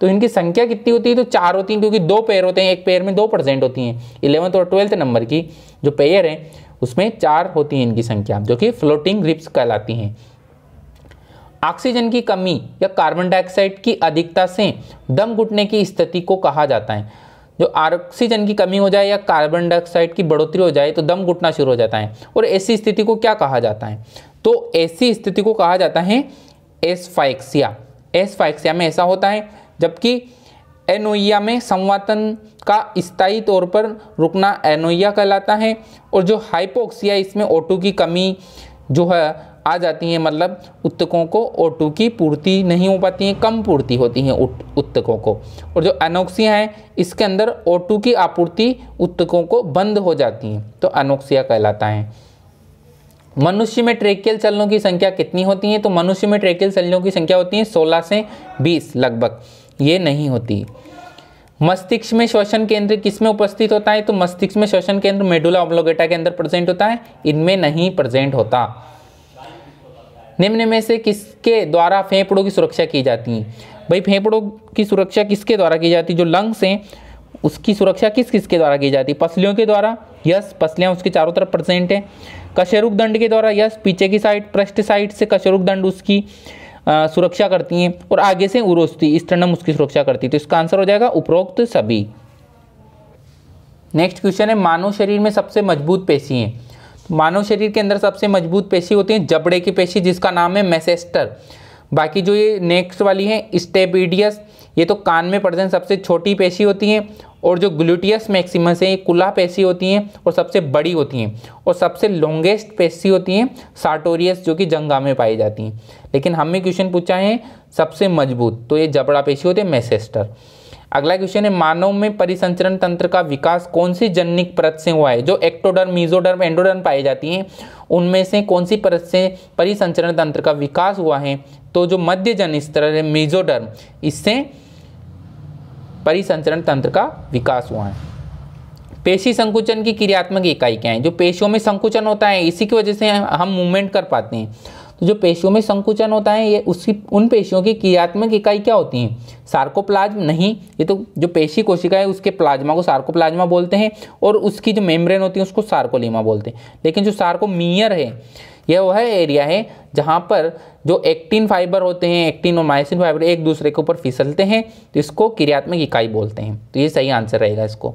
तो इनकी संख्या कितनी होती है तो चार होती है क्योंकि दो पेयर होते हैं एक पेयर में दो परसेंट होती हैं इलेवंथ और ट्वेल्थ नंबर की जो पेयर हैं उसमें चार होती है इनकी संख्या जो कि फ्लोटिंग रिप्स कहलाती हैं ऑक्सीजन की कमी या कार्बन डाइऑक्साइड की अधिकता से दम घुटने की स्थिति को कहा जाता है जो ऑक्सीजन की कमी हो जाए या कार्बन डाइऑक्साइड की बढ़ोतरी हो जाए तो दम घुटना शुरू हो जाता है और ऐसी स्थिति को क्या कहा जाता है तो ऐसी स्थिति को कहा जाता है एसफाइक्सिया एसफाइक्सिया में ऐसा होता है जबकि एनोइया में संवातन का स्थायी तौर पर रुकना एनोइया कहलाता है और जो हाइपोक्सिया इसमें ओटू की कमी जो है आ जाती है मतलब उत्तकों को ओटू की पूर्ति नहीं हो पाती है कम पूर्ति होती है उत्तकों को और जो अनोक्सिया है इसके अंदर ओटू की आपूर्ति उत्तकों को बंद हो जाती है तो अनोक्सिया कहलाता है मनुष्य में ट्रेकियल चलनों की संख्या कितनी होती है तो मनुष्य में ट्रेकियल चलनों की संख्या होती है 16 से 20 लगभग ये नहीं होती मस्तिष्क में श्वसन केंद्र किस में उपस्थित होता है तो मस्तिष्क में श्वसन केंद्र मेडुला ऑब्लोगेटा के अंदर प्रेजेंट होता है इनमें नहीं प्रेजेंट होता निम्न में से किसके द्वारा फेफड़ों की सुरक्षा की जाती है भाई फेफड़ों की सुरक्षा किसके द्वारा की जाती है जो लंग्स हैं उसकी सुरक्षा किस किस के द्वारा की जाती है पसलियों के द्वारा यस पसलियाँ उसके चारों तरफ प्रेजेंट है कशेरुक दंड के द्वारा यस पीछे की साइड पृष्ठ साइड से कशेरुक दंड उसकी सुरक्षा करती हैं और आगे से उरोस्ती स्टर्नम उसकी सुरक्षा करती है तो इसका आंसर हो जाएगा उपरोक्त सभी नेक्स्ट क्वेश्चन है मानव शरीर में सबसे मजबूत पेशी हैं तो मानव शरीर के अंदर सबसे मजबूत पेशी होती है जबड़े की पेशी जिसका नाम है मैसेस्टर बाकी जो ये नेक्स्ट वाली है स्टेबिडियस ये तो कान में पड़ते हैं सबसे छोटी पेशी होती हैं और जो ग्लूटियस मैक्सिमस है ये कुला पेशी होती हैं और सबसे बड़ी होती हैं और सबसे लॉन्गेस्ट पेशी होती हैं साटोरियस जो कि जंगा में पाई जाती हैं लेकिन हमने क्वेश्चन पूछा है सबसे मजबूत तो ये जबड़ा पेशी होते हैं मैसेस्टर अगला क्वेश्चन है मानव में परिसंचरण तंत्र का विकास कौन सी जनिक परत से हुआ है जो एक्टोडर्म मीजोडर एंडोडर्म पाई जाती हैं उनमें से कौन सी परत से परिसंचरण तंत्र का विकास हुआ है तो जो मध्य जन स्तर है मीजोडर्म इससे परिसंचरण तंत्र का विकास हुआ है पेशी संकुचन की क्रियात्मक इकाई क्या है जो पेशियों में संकुचन होता है इसी की वजह से हम मूवमेंट कर पाते हैं तो जो पेशियों में संकुचन होता है ये उसकी उन पेशियों की क्रियात्मक इकाई क्या होती है सार्कोप्लाज्म नहीं ये तो जो पेशी कोशिका है उसके प्लाज्मा को सार्कोप्लाज्मा बोलते हैं और उसकी जो मेम्ब्रेन होती है उसको सार्कोलीमा बोलते हैं लेकिन जो सार्कोमियर है यह वह एरिया है जहाँ पर जो एक्टिन फाइबर होते हैं एक्टिन और माइसिन फाइबर एक दूसरे के ऊपर फिसलते हैं तो इसको क्रियात्मक इकाई बोलते हैं तो ये सही आंसर रहेगा इसको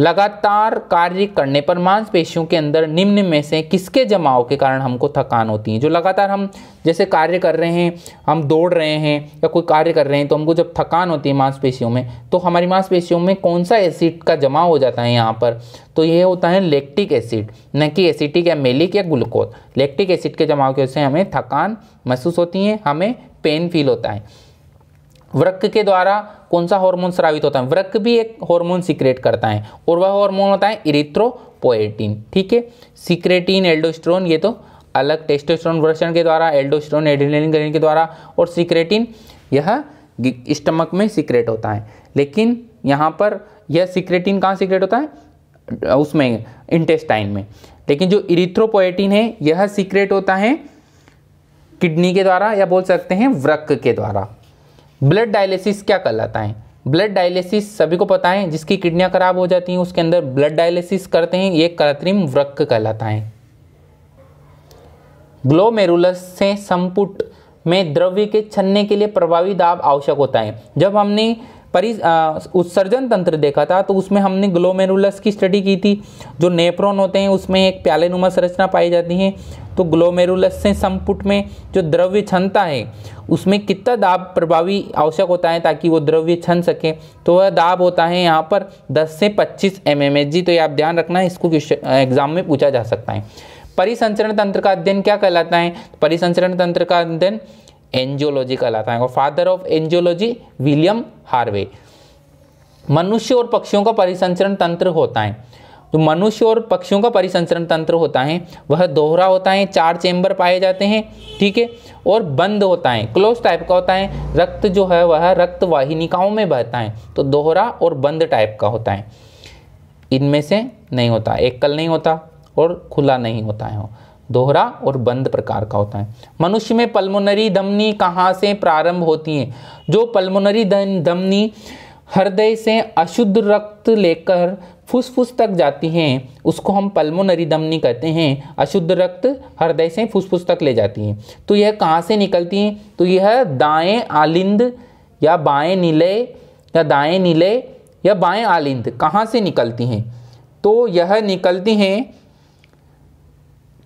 लगातार कार्य करने पर मांसपेशियों के अंदर निम्न में से किसके जमाव के कारण हमको थकान होती है जो लगातार हम जैसे कार्य कर रहे हैं हम दौड़ रहे हैं या कोई कार्य कर रहे हैं तो हमको जब थकान होती है मांसपेशियों में तो हमारी मांसपेशियों में कौन सा एसिड का जमाव हो जाता है यहाँ पर तो ये होता है लेक्टिक एसिड न कि एसिटिक या मेलिक या ग्लूकोज लेक्टिक एसिड के जमाव की वजह से हमें थकान महसूस होती है हमें पेन फील होता है वृक्क के द्वारा कौन सा हार्मोन स्रावित होता है वृक्क भी एक हार्मोन सीक्रेट करता है और वह हार्मोन होता है इरिथ्रोपोएटिन ठीक है सीक्रेटिन एल्डोस्ट्रोन ये तो अलग टेस्टोस्ट्रोन वर्षण के द्वारा एल्डोस्ट्रोन एड्रेनलिन के द्वारा और सीक्रेटिन यह स्टमक में सीक्रेट होता है लेकिन यहाँ पर यह सीक्रेटिन कहाँ सीक्रेट होता है उसमें इंटेस्टाइन में लेकिन जो इरिथ्रोपोएटिन है यह सीक्रेट होता है किडनी के द्वारा या बोल सकते हैं व्रक के द्वारा ब्लड डायलिसिस क्या कहलाता है ब्लड डायलिसिस सभी को पता है जिसकी किडनियाँ खराब हो जाती हैं उसके अंदर ब्लड डायलिसिस करते हैं ये कृत्रिम वृक्क कहलाता है ग्लोमेरुलस से संपुट में द्रव्य के छनने के लिए प्रभावी दाब आवश्यक होता है जब हमने परि उत्सर्जन तंत्र देखा था तो उसमें हमने ग्लोमेरुलस की स्टडी की थी जो नेप्रोन होते हैं उसमें एक प्याले नुमा संरचना पाई जाती है तो ग्लोमेरुलस से संपुट में जो द्रव्य क्षमता है उसमें कितना दाब प्रभावी आवश्यक होता है ताकि वो द्रव्य छन सके तो वह दाब होता है यहाँ पर 10 से 25 एम एम जी तो ये आप ध्यान रखना है इसको एग्जाम में पूछा जा सकता है परिसंचरण तंत्र का अध्ययन क्या कहलाता है तो परिसंचरण तंत्र का अध्ययन एंजियोलॉजी कहलाता है और father of angiology William Harvey मनुष्य और पक्षियों का परिसंचरण तंत्र होता है जो तो मनुष्य और पक्षियों का परिसंचरण तंत्र होता है वह दोहरा होता है चार चेम्बर पाए जाते हैं ठीक है और बंद होता है क्लोज टाइप का होता है रक्त जो है वह रक्त वाहिनिकाओं में बहता है तो दोहरा और बंद टाइप का होता है इनमें से नहीं होता एकल नहीं होता और खुला नहीं होता है दोहरा और बंद प्रकार का होता है मनुष्य में पल्मोनरी धमनी कहाँ से प्रारंभ होती है जो पल्मोनरी धमनी हृदय से अशुद्ध रक्त लेकर फुसफुस तक जाती हैं उसको हम पल्मोनरी धमनी कहते हैं अशुद्ध रक्त हृदय से फुसफुस तक ले जाती हैं तो यह कहाँ से निकलती हैं तो यह दाएं आलिंद या बाएं नीले या दाएं नीले या बाएं आलिंद कहाँ से निकलती हैं तो यह निकलती हैं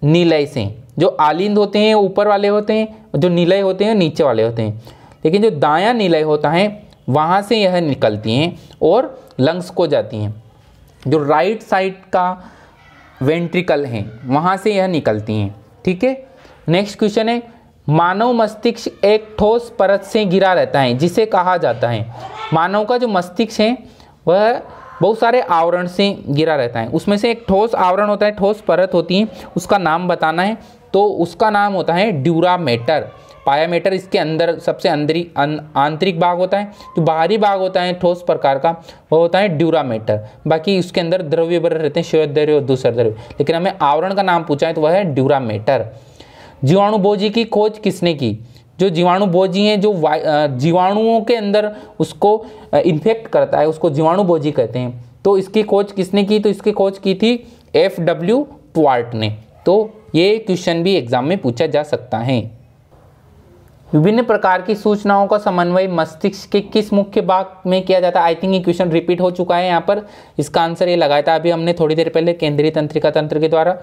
निलय से जो आलिंद होते हैं ऊपर वाले होते हैं जो निलय होते हैं नीचे वाले होते हैं लेकिन जो दाया निलय होता है वहाँ से यह निकलती हैं और लंग्स को जाती हैं जो राइट साइड का वेंट्रिकल है वहाँ से यह निकलती हैं ठीक है नेक्स्ट क्वेश्चन है मानव मस्तिष्क एक ठोस परत से गिरा रहता है जिसे कहा जाता है मानव का जो मस्तिष्क है वह बहुत सारे आवरण से गिरा रहता है उसमें से एक ठोस आवरण होता है ठोस परत होती है उसका नाम बताना है तो उसका नाम होता है ड्यूरामेटर पायामेटर इसके अंदर सबसे अंदरी अं, आंतरिक भाग होता है जो तो बाहरी भाग होता है ठोस प्रकार का वो होता है ड्यूरामेटर बाकी उसके अंदर द्रव्य बर रहते हैं द्रव्य और दूसरे द्रव्य लेकिन हमें आवरण का नाम पूछा है तो वह है ड्यूरामेटर जीवाणु बोझी की खोज किसने की जो जीवाणु बोझी हैं जो जीवाणुओं के अंदर उसको इन्फेक्ट करता है उसको जीवाणु बोझी कहते हैं तो इसकी खोज किसने की तो इसकी खोज की थी एफ डब्ल्यू ट्वार्ट ने तो ये क्वेश्चन भी एग्जाम में पूछा जा सकता है विभिन्न प्रकार की सूचनाओं का समन्वय मस्तिष्क के किस मुख्य भाग में किया जाता है आई थिंक ये क्वेश्चन रिपीट हो चुका है यहाँ पर इसका आंसर ये लगाया था अभी हमने थोड़ी देर पहले केंद्रीय तंत्रिका तंत्र के द्वारा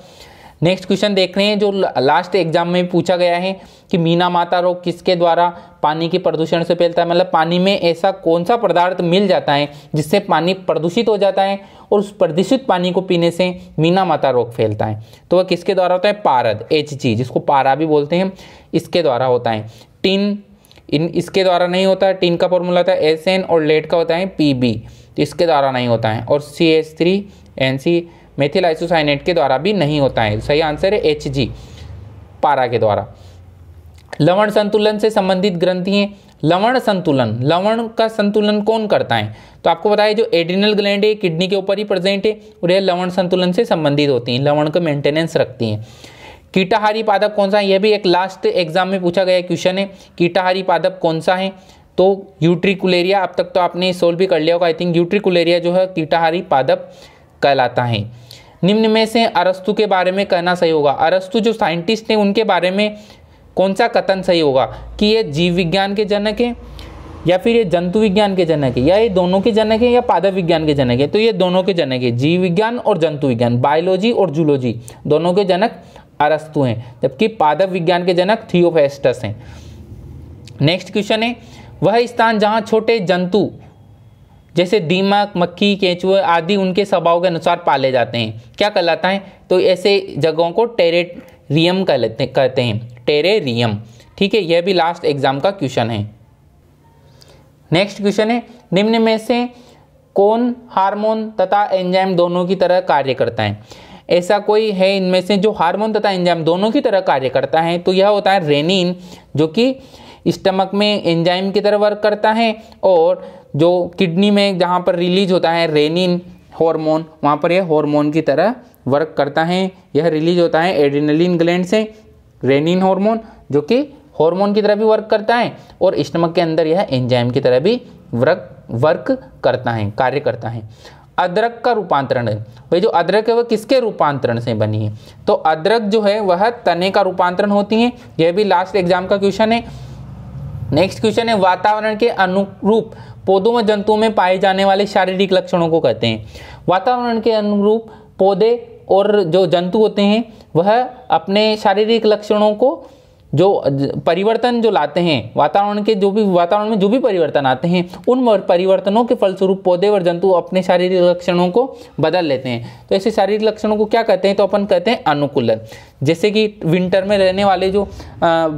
नेक्स्ट क्वेश्चन देख रहे हैं जो लास्ट एग्जाम में पूछा गया है कि मीना माता रोग किसके द्वारा पानी के प्रदूषण से फैलता है मतलब पानी में ऐसा कौन सा पदार्थ मिल जाता है जिससे पानी प्रदूषित हो जाता है और उस प्रदूषित पानी को पीने से मीना माता रोग फैलता है तो वह किसके द्वारा होता है पारद एच जी जिसको पारा भी बोलते हैं इसके द्वारा होता है टिन इन इसके द्वारा नहीं होता है टिन का फॉर्मूला होता है एस एन और लेट का होता है पी बी तो इसके द्वारा नहीं होता है और C H three N C methyl isocyanate के द्वारा भी नहीं होता है सही आंसर है एच जी पारा के द्वारा लवण संतुलन से संबंधित ग्रंथि हैं लवण संतुलन लवण का संतुलन कौन करता है तो आपको बताया जो एड्रिनल ग्लैंड है किडनी के ऊपर ही प्रेजेंट है और यह लवण संतुलन से संबंधित होती हैं लवण का मेंटेनेंस रखती हैं कीटाहारी पादप कौन सा है यह भी एक लास्ट एग्जाम में पूछा गया क्वेश्चन है कीटाहारी पादप कौन सा है तो यूट्रिकुलेरिया अब तक तो आपने सोल्व भी कर लिया होगा आई थिंक यूट्रिकुलेरिया जो है कीटाहारी पादप कहलाता है निम्न में से अरस्तु के बारे में कहना सही होगा अरस्तु जो साइंटिस्ट हैं उनके बारे में कौन सा कथन सही होगा कि ये जीव विज्ञान के जनक हैं या फिर ये जंतु विज्ञान के जनक है या ये दोनों के जनक है या पादप विज्ञान के जनक है तो ये दोनों के जनक है जीव विज्ञान और जंतु विज्ञान बायोलॉजी और जूलॉजी दोनों के जनक अरस्तु हैं जबकि पादप विज्ञान के जनक थियोफेस्टस हैं नेक्स्ट क्वेश्चन है वह स्थान जहाँ छोटे जंतु जैसे दीमक मक्खी केंचुए आदि उनके स्वभाव के अनुसार पाले जाते हैं क्या कहलाता है तो ऐसे जगहों को टेरेरियम कहते कहते हैं टेरेरियम ठीक है यह भी लास्ट एग्जाम का क्वेश्चन है नेक्स्ट क्वेश्चन है निम्न में से कौन हार्मोन तथा एंजाइम दोनों की तरह कार्य करता है ऐसा कोई है इनमें से जो हार्मोन तथा एंजाइम दोनों की तरह कार्य करता है तो यह होता है रेनिन जो कि स्टमक में एंजाइम की तरह वर्क करता है और जो किडनी में जहाँ पर रिलीज होता है रेनिन हार्मोन वहाँ पर यह हार्मोन की तरह वर्क करता है यह रिलीज होता है एड्रेनलिन ग्लैंड से रेनिन हार्मोन जो कि हार्मोन की तरह भी वर्क करता है और स्टमक के अंदर यह एंजाइम की तरह भी वर्क वर्क करता है कार्य करता है अदरक का रूपांतरण है भाई जो अदरक है वह किसके रूपांतरण से बनी है तो अदरक जो है वह तने का रूपांतरण होती है यह भी लास्ट एग्जाम का क्वेश्चन है नेक्स्ट क्वेश्चन है वातावरण के अनुरूप पौधों व जंतुओं में पाए जाने वाले शारीरिक लक्षणों को कहते हैं वातावरण के अनुरूप पौधे और जो जंतु होते हैं वह अपने शारीरिक लक्षणों को जो परिवर्तन जो लाते हैं वातावरण के जो भी वातावरण में जो भी परिवर्तन आते हैं उन परिवर्तनों के फलस्वरूप पौधे और जंतु अपने शारीरिक लक्षणों को बदल लेते हैं तो ऐसे शारीरिक लक्षणों को क्या कहते हैं तो अपन कहते हैं अनुकूलन जैसे कि विंटर में रहने वाले जो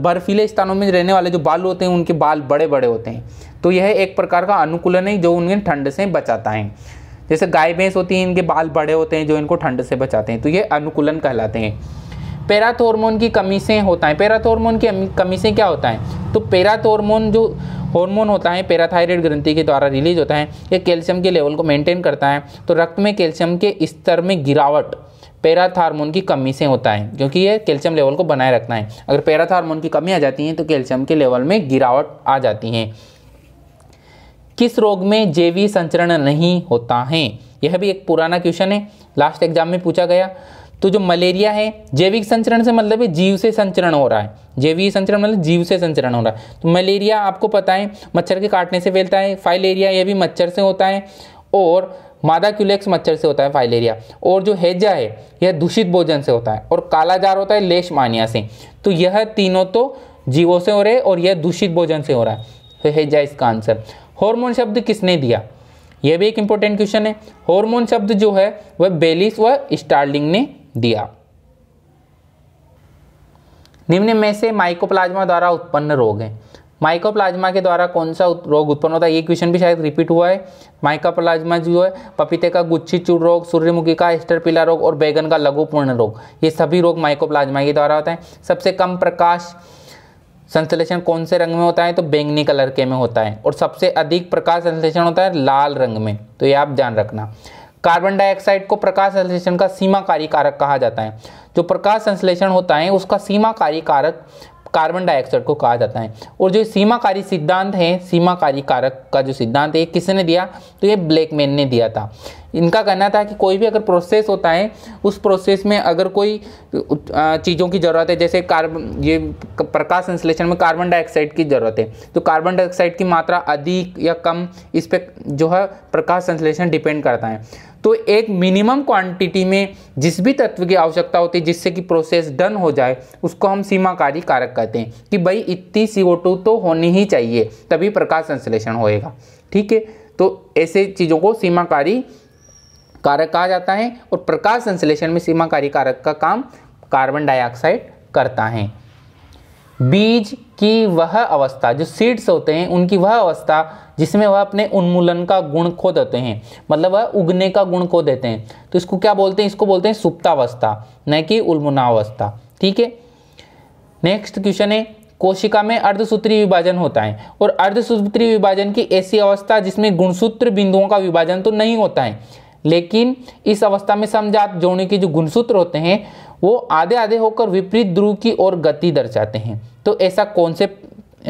बर्फीले स्थानों में रहने वाले जो बाल होते हैं उनके बाल बड़े बड़े होते हैं तो यह एक प्रकार का अनुकूलन है जो उन्हें ठंड से बचाता है जैसे गाय भैंस होती है इनके बाल बड़े होते हैं जो इनको ठंड से बचाते हैं तो ये अनुकूलन कहलाते हैं पैराथोरमोन की कमी से होता है पैराथोरमोन की कमी से क्या होता है तो पैराथोरमोन जो हार्मोन होता है पैराथायराइड ग्रंथि के द्वारा रिलीज होता है ये कैल्शियम के लेवल को मेंटेन करता है तो रक्त में कैल्शियम के स्तर में गिरावट पैराथार्मोन की कमी से होता है क्योंकि ये कैल्शियम लेवल को बनाए रखना है अगर पैराथार्मोन की कमी आ जाती है तो कैल्शियम के लेवल में गिरावट आ जाती है किस रोग में जेवी संचरण नहीं होता है यह भी एक पुराना क्वेश्चन है लास्ट एग्जाम में पूछा गया तो जो मलेरिया है जैविक संचरण से मतलब है जीव से संचरण हो रहा है जैविक संचरण मतलब जीव से संचरण हो रहा है तो मलेरिया आपको पता है मच्छर के काटने से फैलता है फाइलेरिया यह भी मच्छर से होता है और मादा क्यूलेक्स मच्छर से होता है फाइलेरिया और जो हैजा है यह दूषित भोजन से होता है और कालाजार होता है लेश मानिया से तो यह तीनों तो जीवों से हो रहे और यह दूषित भोजन से हो रहा है तो हैजा इसका आंसर हार्मोन शब्द किसने दिया यह भी एक इंपॉर्टेंट क्वेश्चन है हार्मोन शब्द जो है वह बेलिस व स्टार्लिंग ने दिया निम्न में से माइकोप्लाज्मा द्वारा उत्पन्न रोग है माइकोप्लाज्मा के द्वारा कौन सा रोग उत्पन्न होता है ये क्वेश्चन भी शायद रिपीट हुआ है माइकोप्लाज्मा जो है पपीते का गुच्छी चूर रोग सूर्यमुखी का पीला रोग और बैगन का लघुपूर्ण रोग ये सभी रोग माइकोप्लाज्मा के द्वारा होते हैं सबसे कम प्रकाश संश्लेषण कौन से रंग में होता है तो बैंगनी कलर के में होता है और सबसे अधिक प्रकाश संश्लेषण होता है लाल रंग में तो ये आप ध्यान रखना कार्बन डाइऑक्साइड को प्रकाश संश्लेषण का सीमाकारी कारक कहा जाता है जो प्रकाश संश्लेषण होता है उसका सीमाकारी कारक कार्बन डाइऑक्साइड को कहा जाता है और जो सीमाकारी सिद्धांत है सीमाकारी कारक का जो सिद्धांत है किसने दिया तो ये ब्लैकमैन ने दिया था इनका कहना था कि कोई भी अगर प्रोसेस होता है उस प्रोसेस में अगर कोई चीज़ों की ज़रूरत है जैसे कार्बन ये प्रकाश संश्लेषण में कार्बन डाइऑक्साइड की ज़रूरत है तो कार्बन डाइऑक्साइड की मात्रा अधिक या कम इस पर जो है प्रकाश संश्लेषण डिपेंड करता है तो एक मिनिमम क्वांटिटी में जिस भी तत्व की आवश्यकता होती है जिससे कि प्रोसेस डन हो जाए उसको हम सीमाकारी कारक कहते हैं कि भाई इतनी सी तो होनी ही चाहिए तभी प्रकाश संश्लेषण होएगा ठीक है तो ऐसे चीज़ों को सीमाकारी कारक कहा जाता है और प्रकाश संश्लेषण में सीमाकारी कारक का काम कार्बन डाइऑक्साइड करता है बीज की वह अवस्था जो सीड्स होते हैं उनकी वह अवस्था जिसमें वह अपने उन्मूलन का गुण खो देते हैं मतलब वह उगने का गुण खो देते हैं तो इसको क्या बोलते हैं इसको बोलते हैं सुप्तावस्था न कि उन्मूनावस्था ठीक है नेक्स्ट क्वेश्चन है कोशिका में अर्धसूत्री विभाजन होता है और अर्धसूत्री विभाजन की ऐसी अवस्था जिसमें गुणसूत्र बिंदुओं का विभाजन तो नहीं होता है लेकिन इस अवस्था में समझात जोड़ने के जो गुणसूत्र होते हैं वो आधे आधे होकर विपरीत ध्रुव की ओर गति दर्शाते हैं तो ऐसा कौन से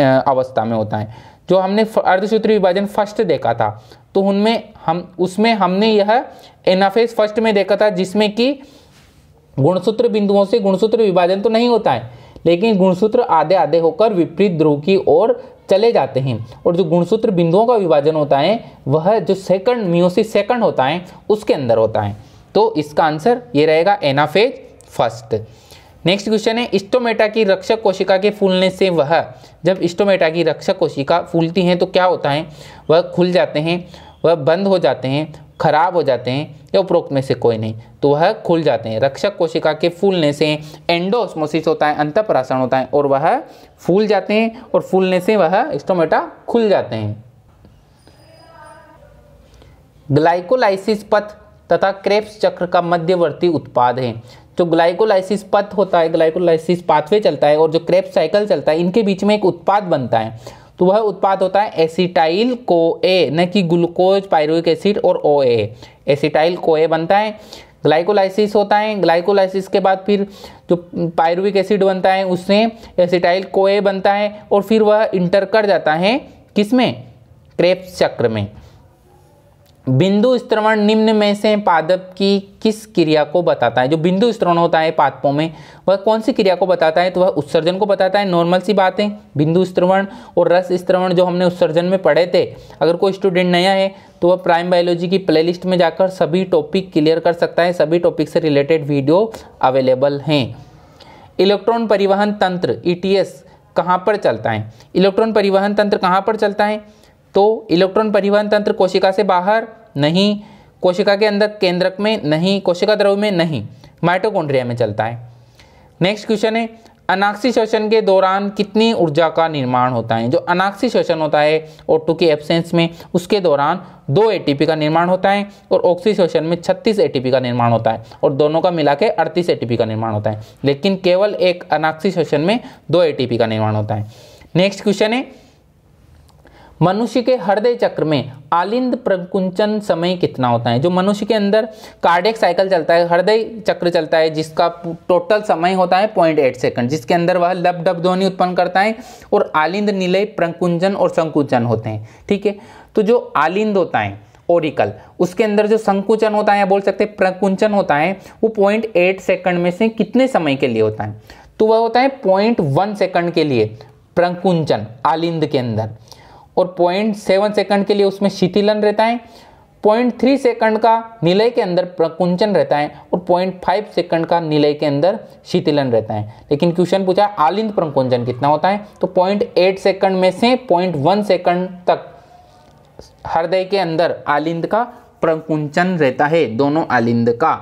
अवस्था में होता है जो हमने अर्धसूत्र विभाजन फर्स्ट देखा था तो उनमें हम उसमें हमने यह एनाफेज फर्स्ट में देखा था जिसमें कि गुणसूत्र बिंदुओं से गुणसूत्र विभाजन तो नहीं होता है लेकिन गुणसूत्र आधे आधे होकर विपरीत ध्रुव की ओर चले जाते हैं और जो गुणसूत्र बिंदुओं का विभाजन होता है वह जो सेकंड म्यूसी सेकंड होता है उसके अंदर होता है तो इसका आंसर ये रहेगा एनाफेज फर्स्ट नेक्स्ट क्वेश्चन है इस्टोमेटा की रक्षक कोशिका के फूलने से वह जब इस्टोमेटा की रक्षक कोशिका फूलती हैं तो क्या होता है वह खुल जाते हैं वह बंद हो जाते हैं खराब हो जाते हैं या उपरोक्त में से कोई नहीं तो वह खुल जाते हैं रक्षक कोशिका के फूलने से एंडोस्मोसिस होता है अंत होता है और वह फूल जाते हैं और फूलने से वह स्टोमेटा खुल जाते हैं ग्लाइकोलाइसिस पथ तथा क्रेप्स चक्र का मध्यवर्ती उत्पाद है जो ग्लाइकोलाइसिस पथ होता है ग्लाइकोलाइसिस पाथवे चलता है और जो क्रेप्स साइकिल चलता है इनके बीच में एक उत्पाद बनता है तो वह उत्पाद होता है एसिटाइल को ए न कि ग्लूकोज पायरुविक एसिड और ओ ए एसिटाइल को ए बनता है ग्लाइकोलाइसिस होता है ग्लाइकोलाइसिस के बाद फिर जो पायरुविक एसिड बनता है उससे एसिटाइल कोए बनता है और फिर वह इंटर कर जाता है किसमें क्रेप्स चक्र में बिंदु स्त्रवण निम्न में से पादप की किस क्रिया को बताता है जो बिंदु स्त्रवण होता है पादपों में वह कौन सी क्रिया को बताता है तो वह उत्सर्जन को बताता है नॉर्मल सी बात है बिंदु स्त्रवण और रस स्त्रवण जो हमने उत्सर्जन में पढ़े थे अगर कोई स्टूडेंट नया है तो वह प्राइम बायोलॉजी की प्ले में जाकर सभी टॉपिक क्लियर कर सकता है सभी टॉपिक से रिलेटेड वीडियो अवेलेबल हैं इलेक्ट्रॉन परिवहन तंत्र ई e कहाँ पर चलता है इलेक्ट्रॉन परिवहन तंत्र कहाँ पर चलता है तो इलेक्ट्रॉन परिवहन तंत्र कोशिका से बाहर नहीं कोशिका के अंदर केंद्रक में नहीं कोशिका द्रव में नहीं माइटोकॉन्ड्रिया में चलता है नेक्स्ट क्वेश्चन है अनाक्षी शोषण के दौरान कितनी ऊर्जा का निर्माण होता है जो अनाक्षी शोषण होता है ओ के एब्सेंस में उसके दौरान दो एटीपी का निर्माण होता है और ऑक्सी शोषण में 36 एटीपी का निर्माण होता है और दोनों का मिला के अड़तीस एटीपी का निर्माण होता है लेकिन केवल एक अनाक्षी शोषण में दो एटीपी का निर्माण होता है नेक्स्ट क्वेश्चन है मनुष्य के हृदय चक्र में आलिंद प्रकुंचन समय कितना होता है जो मनुष्य के अंदर कार्डियक साइकिल चलता है हृदय चक्र चलता है जिसका टोटल समय होता है पॉइंट एट सेकेंड जिसके अंदर वह लब डब ध्वनि उत्पन्न करता है और आलिंद निलय प्रकुंचन और संकुचन होते हैं ठीक है तो जो आलिंद होता है ओरिकल उसके अंदर जो संकुचन होता है या बोल सकते हैं प्रकुंचन होता है वो पॉइंट एट सेकंड में से कितने समय के लिए होता है तो वह होता है पॉइंट वन सेकंड के लिए प्रकुंचन आलिंद के अंदर और पॉइंट सेवन सेकंड के लिए उसमें शीतिलन रहता है पॉइंट थ्री सेकंड का निलय के अंदर प्रकुंचन रहता है और पॉइंट फाइव सेकंड का निलय के अंदर शीतिलन रहता है लेकिन क्वेश्चन पूछा आलिंद प्रकुंचन कितना होता है तो पॉइंट एट सेकंड में से पॉइंट वन सेकंड तक हृदय के अंदर आलिंद का प्रकुंचन रहता है दोनों आलिंद का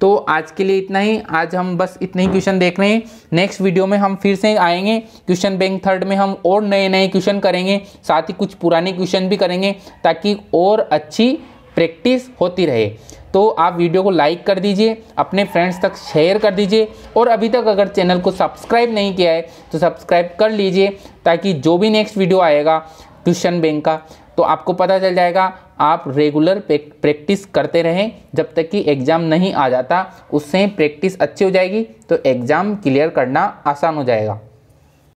तो आज के लिए इतना ही आज हम बस इतने ही क्वेश्चन देख रहे हैं नेक्स्ट वीडियो में हम फिर से आएंगे क्वेश्चन बैंक थर्ड में हम और नए नए क्वेश्चन करेंगे साथ ही कुछ पुराने क्वेश्चन भी करेंगे ताकि और अच्छी प्रैक्टिस होती रहे तो आप वीडियो को लाइक कर दीजिए अपने फ्रेंड्स तक शेयर कर दीजिए और अभी तक अगर चैनल को सब्सक्राइब नहीं किया है तो सब्सक्राइब कर लीजिए ताकि जो भी नेक्स्ट वीडियो आएगा क्वेश्चन बैंक का तो आपको पता चल जाएगा आप रेगुलर प्रैक्टिस करते रहें जब तक कि एग्ज़ाम नहीं आ जाता उससे प्रैक्टिस अच्छी हो जाएगी तो एग्ज़ाम क्लियर करना आसान हो जाएगा